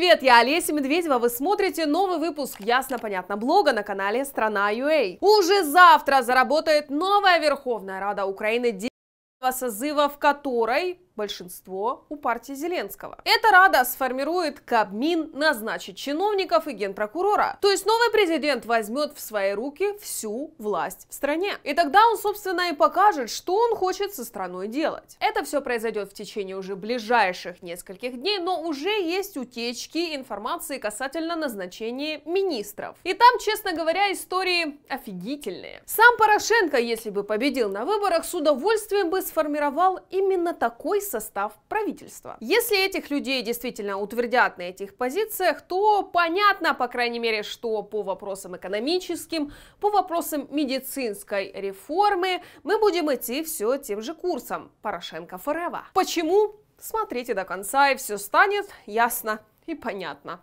привет! Я Олеся Медведева, вы смотрите новый выпуск «Ясно-понятно» блога на канале Страна .ua. Уже завтра заработает новая Верховная Рада Украины созыва, в которой большинство у партии Зеленского. Эта рада сформирует Кабмин, назначит чиновников и генпрокурора. То есть новый президент возьмет в свои руки всю власть в стране. И тогда он, собственно, и покажет, что он хочет со страной делать. Это все произойдет в течение уже ближайших нескольких дней, но уже есть утечки информации касательно назначения министров. И там, честно говоря, истории офигительные. Сам Порошенко, если бы победил на выборах, с удовольствием бы сформировал именно такой состав правительства. Если этих людей действительно утвердят на этих позициях, то понятно, по крайней мере, что по вопросам экономическим, по вопросам медицинской реформы мы будем идти все тем же курсом. Порошенко Форева. Почему? Смотрите до конца, и все станет ясно и понятно.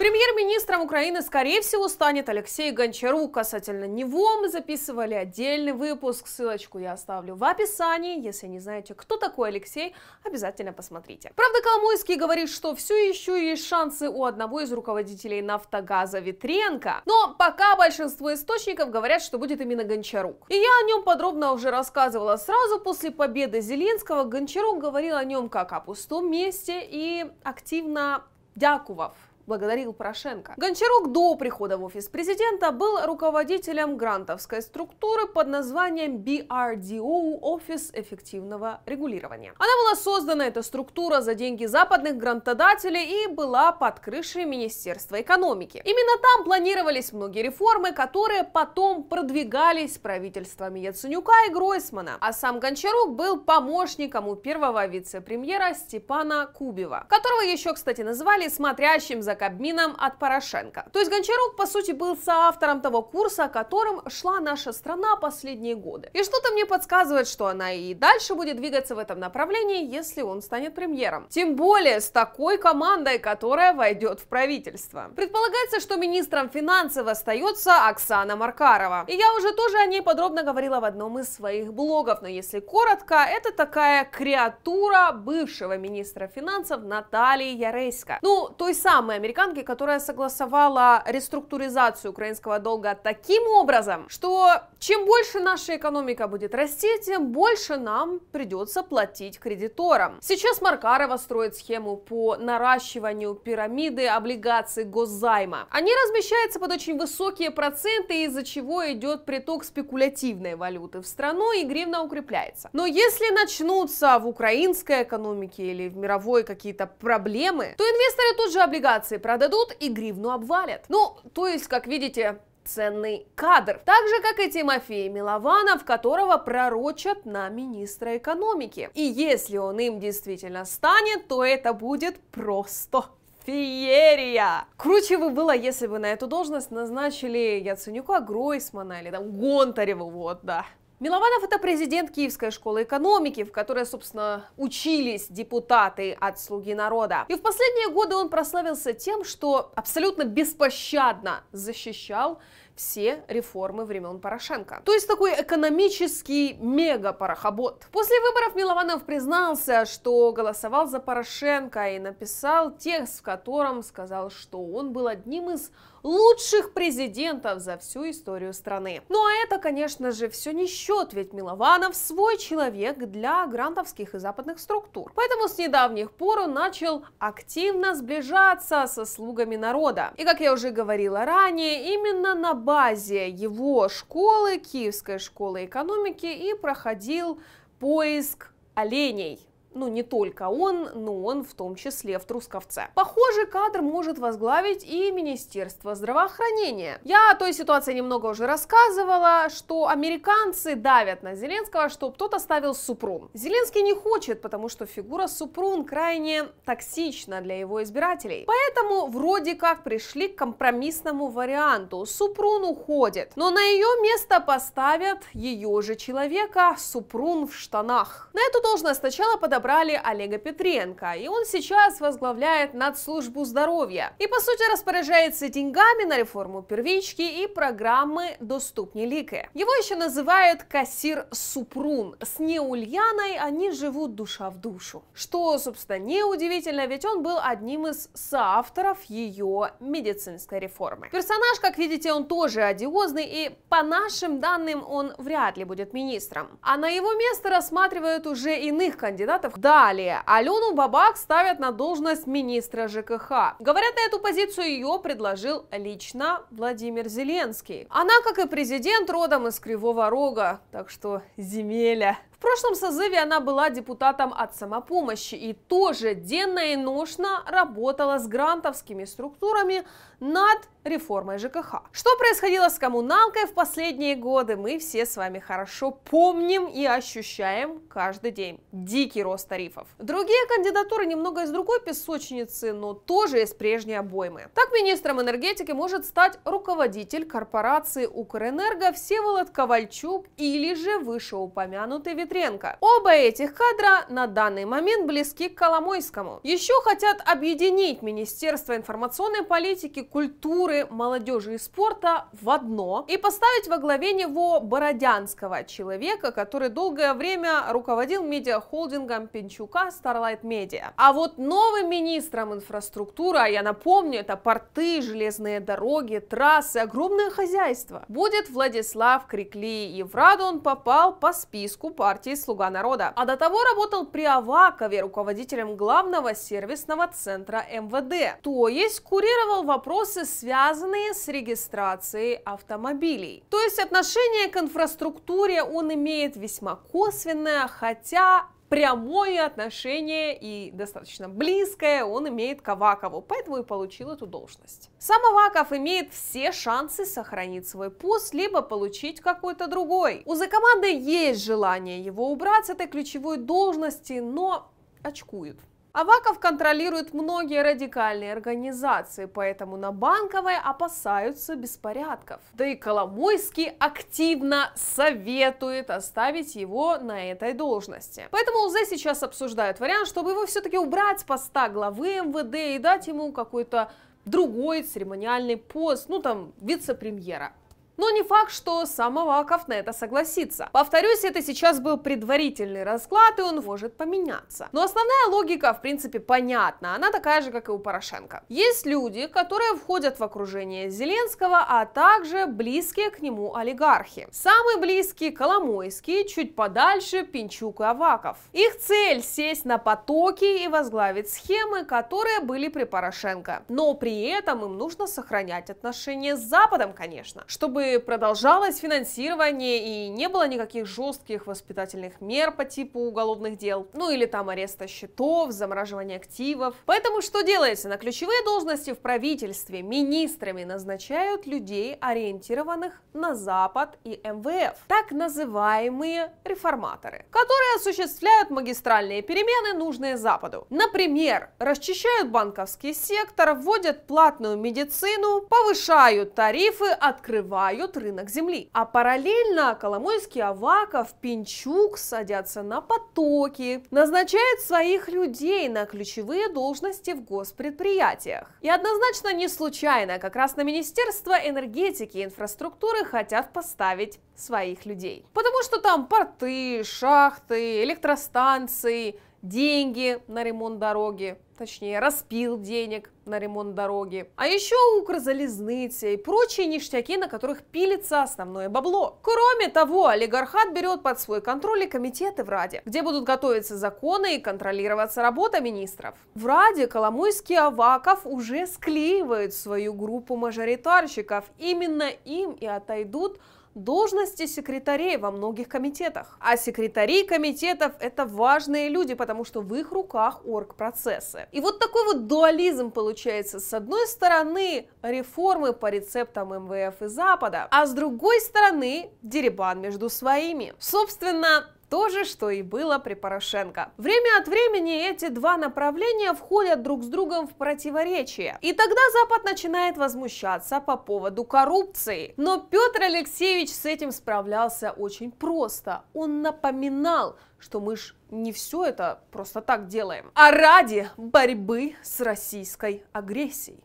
Премьер-министром Украины, скорее всего, станет Алексей Гончарук. Касательно него мы записывали отдельный выпуск. Ссылочку я оставлю в описании. Если не знаете, кто такой Алексей, обязательно посмотрите. Правда, Коломойский говорит, что все еще есть шансы у одного из руководителей «Нафтогаза» Витренко, Но пока большинство источников говорят, что будет именно Гончарук. И я о нем подробно уже рассказывала сразу после победы Зеленского. Гончарук говорил о нем как о пустом месте и активно дякував благодарил Порошенко. Гончарук до прихода в офис президента был руководителем грантовской структуры под названием BRDO – Офис эффективного регулирования. Она была создана, эта структура, за деньги западных грантодателей и была под крышей Министерства экономики. Именно там планировались многие реформы, которые потом продвигались правительствами Яценюка и Гройсмана. А сам Гончарук был помощником у первого вице-премьера Степана Кубева, которого еще, кстати, называли смотрящим за Кабмином от Порошенко. То есть Гончарук, по сути, был соавтором того курса, которым шла наша страна последние годы. И что-то мне подсказывает, что она и дальше будет двигаться в этом направлении, если он станет премьером. Тем более с такой командой, которая войдет в правительство. Предполагается, что министром финансов остается Оксана Маркарова. И я уже тоже о ней подробно говорила в одном из своих блогов, но если коротко, это такая креатура бывшего министра финансов Натальи Яреська. Ну, той самой американской американки, которая согласовала реструктуризацию украинского долга таким образом, что чем больше наша экономика будет расти, тем больше нам придется платить кредиторам. Сейчас Маркарова строит схему по наращиванию пирамиды облигаций госзайма. Они размещаются под очень высокие проценты, из-за чего идет приток спекулятивной валюты в страну и гривна укрепляется. Но если начнутся в украинской экономике или в мировой какие-то проблемы, то инвесторы тут же облигации облигации продадут и гривну обвалят. Ну, то есть, как видите, ценный кадр. Так же, как и Тимофей Милованов, которого пророчат на министра экономики. И если он им действительно станет, то это будет просто феерия. Круче бы было, если бы на эту должность назначили Яценюка Гройсмана или там Гонтарева, вот, да. Милованов – это президент Киевской школы экономики, в которой, собственно, учились депутаты от «Слуги народа». И в последние годы он прославился тем, что абсолютно беспощадно защищал все реформы времен Порошенко. То есть такой экономический мега-парохобот. После выборов Милованов признался, что голосовал за Порошенко и написал текст, в котором сказал, что он был одним из лучших президентов за всю историю страны. Ну а это, конечно же, все не счет, ведь Милованов свой человек для грантовских и западных структур. Поэтому с недавних пор он начал активно сближаться со слугами народа. И, как я уже говорила ранее, именно на базе его школы, Киевской школы экономики, и проходил поиск оленей. Ну, не только он, но он в том числе в Трусковце. Похоже, кадр может возглавить и Министерство здравоохранения. Я о той ситуации немного уже рассказывала, что американцы давят на Зеленского, чтобы тот оставил Супрун. Зеленский не хочет, потому что фигура Супрун крайне токсична для его избирателей. Поэтому вроде как пришли к компромиссному варианту. Супрун уходит, но на ее место поставят ее же человека, Супрун в штанах. На эту должность сначала подобрали забрали Олега Петренко, и он сейчас возглавляет надслужбу здоровья. И по сути распоряжается деньгами на реформу первички и программы «Доступни лики». Его еще называют кассир Супрун. С Неульяной они живут душа в душу. Что, собственно, неудивительно, ведь он был одним из соавторов ее медицинской реформы. Персонаж, как видите, он тоже одиозный, и по нашим данным он вряд ли будет министром. А на его место рассматривают уже иных кандидатов, процентов. Далее, Алену Бабак ставят на должность министра ЖКХ. Говорят, на эту позицию ее предложил лично Владимир Зеленский. Она, как и президент, родом из Кривого Рога, так что земеля в прошлом созыве она была депутатом от самопомощи и тоже денно и ношно работала с грантовскими структурами над реформой ЖКХ. Что происходило с коммуналкой в последние годы, мы все с вами хорошо помним и ощущаем каждый день. Дикий рост тарифов. Другие кандидатуры немного из другой песочницы, но тоже из прежней обоймы. Так министром энергетики может стать руководитель корпорации Укрэнерго Всеволод Ковальчук или же вышеупомянутый Петренко. Оба этих кадра на данный момент близки к Коломойскому. Еще хотят объединить Министерство информационной политики, культуры, молодежи и спорта в одно и поставить во главе него бородянского человека, который долгое время руководил медиахолдингом Пинчука Starlight Media. А вот новым министром инфраструктуры, а я напомню, это порты, железные дороги, трассы, огромное хозяйство, будет Владислав Крикли, и в Раду он попал по списку партии партии «Слуга народа». А до того работал при Авакове руководителем главного сервисного центра МВД, то есть курировал вопросы, связанные с регистрацией автомобилей. То есть отношение к инфраструктуре он имеет весьма косвенное, хотя прямое отношение и достаточно близкое он имеет к Авакову, поэтому и получил эту должность. Сам Аваков имеет все шансы сохранить свой пост, либо получить какой-то другой. У за команды есть желание его убрать с этой ключевой должности, но очкуют. Аваков контролирует многие радикальные организации, поэтому на Банковой опасаются беспорядков. Да и Коломойский активно советует оставить его на этой должности. Поэтому УЗ сейчас обсуждают вариант, чтобы его все-таки убрать с поста главы МВД и дать ему какой-то другой церемониальный пост, ну там, вице-премьера. Но не факт, что сам Аваков на это согласится. Повторюсь, это сейчас был предварительный расклад, и он может поменяться. Но основная логика, в принципе, понятна. Она такая же, как и у Порошенко. Есть люди, которые входят в окружение Зеленского, а также близкие к нему олигархи. Самый близкий Коломойский, чуть подальше – Пинчук и Аваков. Их цель – сесть на потоки и возглавить схемы, которые были при Порошенко. Но при этом им нужно сохранять отношения с Западом, конечно, чтобы продолжалось финансирование и не было никаких жестких воспитательных мер по типу уголовных дел, ну или там ареста счетов, замораживания активов. Поэтому что делается? На ключевые должности в правительстве министрами назначают людей, ориентированных на Запад и МВФ, так называемые реформаторы, которые осуществляют магистральные перемены, нужные Западу. Например, расчищают банковский сектор, вводят платную медицину, повышают тарифы, открывают создает рынок земли. А параллельно Коломойский, Аваков, Пинчук садятся на потоки, назначают своих людей на ключевые должности в госпредприятиях. И однозначно не случайно, как раз на Министерство энергетики и инфраструктуры хотят поставить своих людей. Потому что там порты, шахты, электростанции, деньги на ремонт дороги, точнее распил денег на ремонт дороги. А еще укрзалезницы и прочие ништяки, на которых пилится основное бабло. Кроме того, олигархат берет под свой контроль и комитеты в Раде, где будут готовиться законы и контролироваться работа министров. В Раде Коломойский Аваков уже склеивает свою группу мажоритарщиков. Именно им и отойдут должности секретарей во многих комитетах. А секретари комитетов – это важные люди, потому что в их руках оргпроцессы. И вот такой вот дуализм получается. С одной стороны, реформы по рецептам МВФ и Запада, а с другой стороны, деребан между своими. Собственно, то же, что и было при Порошенко. Время от времени эти два направления входят друг с другом в противоречие. И тогда Запад начинает возмущаться по поводу коррупции. Но Петр Алексеевич с этим справлялся очень просто. Он напоминал, что мы ж не все это просто так делаем, а ради борьбы с российской агрессией.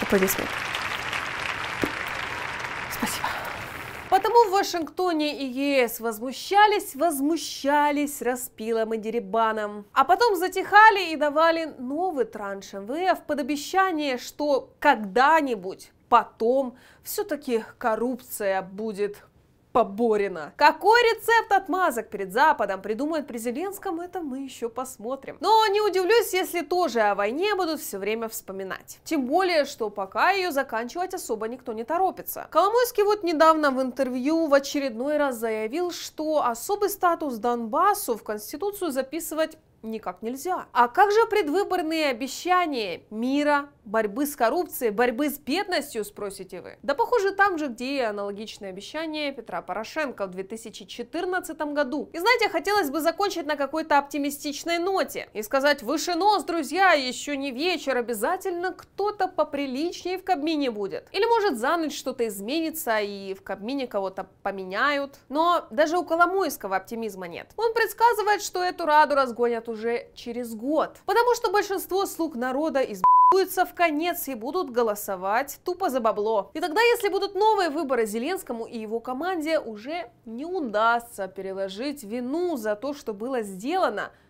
Аплодисменты. Поэтому в Вашингтоне и ЕС возмущались, возмущались распилом и деребаном. А потом затихали и давали новый транш МВФ под обещание, что когда-нибудь потом все-таки коррупция будет поборено. Какой рецепт отмазок перед Западом придумают при Зеленском, это мы еще посмотрим. Но не удивлюсь, если тоже о войне будут все время вспоминать. Тем более, что пока ее заканчивать особо никто не торопится. Коломойский вот недавно в интервью в очередной раз заявил, что особый статус Донбассу в Конституцию записывать никак нельзя. А как же предвыборные обещания мира, борьбы с коррупцией, борьбы с бедностью, спросите вы? Да похоже там же, где и аналогичные обещания Петра Порошенко в 2014 году. И знаете, хотелось бы закончить на какой-то оптимистичной ноте и сказать «Выше нос, друзья, еще не вечер, обязательно кто-то поприличнее в Кабмине будет». Или может за ночь что-то изменится и в Кабмине кого-то поменяют. Но даже у Коломойского оптимизма нет. Он предсказывает, что эту раду разгонят уже через год. Потому что большинство слуг народа из в конец и будут голосовать тупо за бабло. И тогда, если будут новые выборы Зеленскому и его команде, уже не удастся переложить вину за то, что было сделано –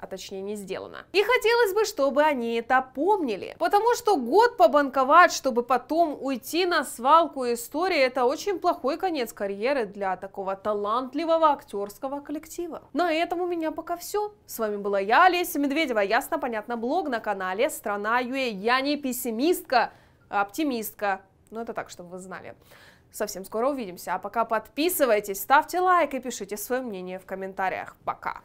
а точнее не сделано. И хотелось бы, чтобы они это помнили, потому что год побанковать, чтобы потом уйти на свалку истории, это очень плохой конец карьеры для такого талантливого актерского коллектива. На этом у меня пока все. С вами была я, Олеся Медведева, ясно, понятно, блог на канале Страна Юэ. Я не пессимистка, а оптимистка. Ну это так, чтобы вы знали. Совсем скоро увидимся. А пока подписывайтесь, ставьте лайк и пишите свое мнение в комментариях. Пока!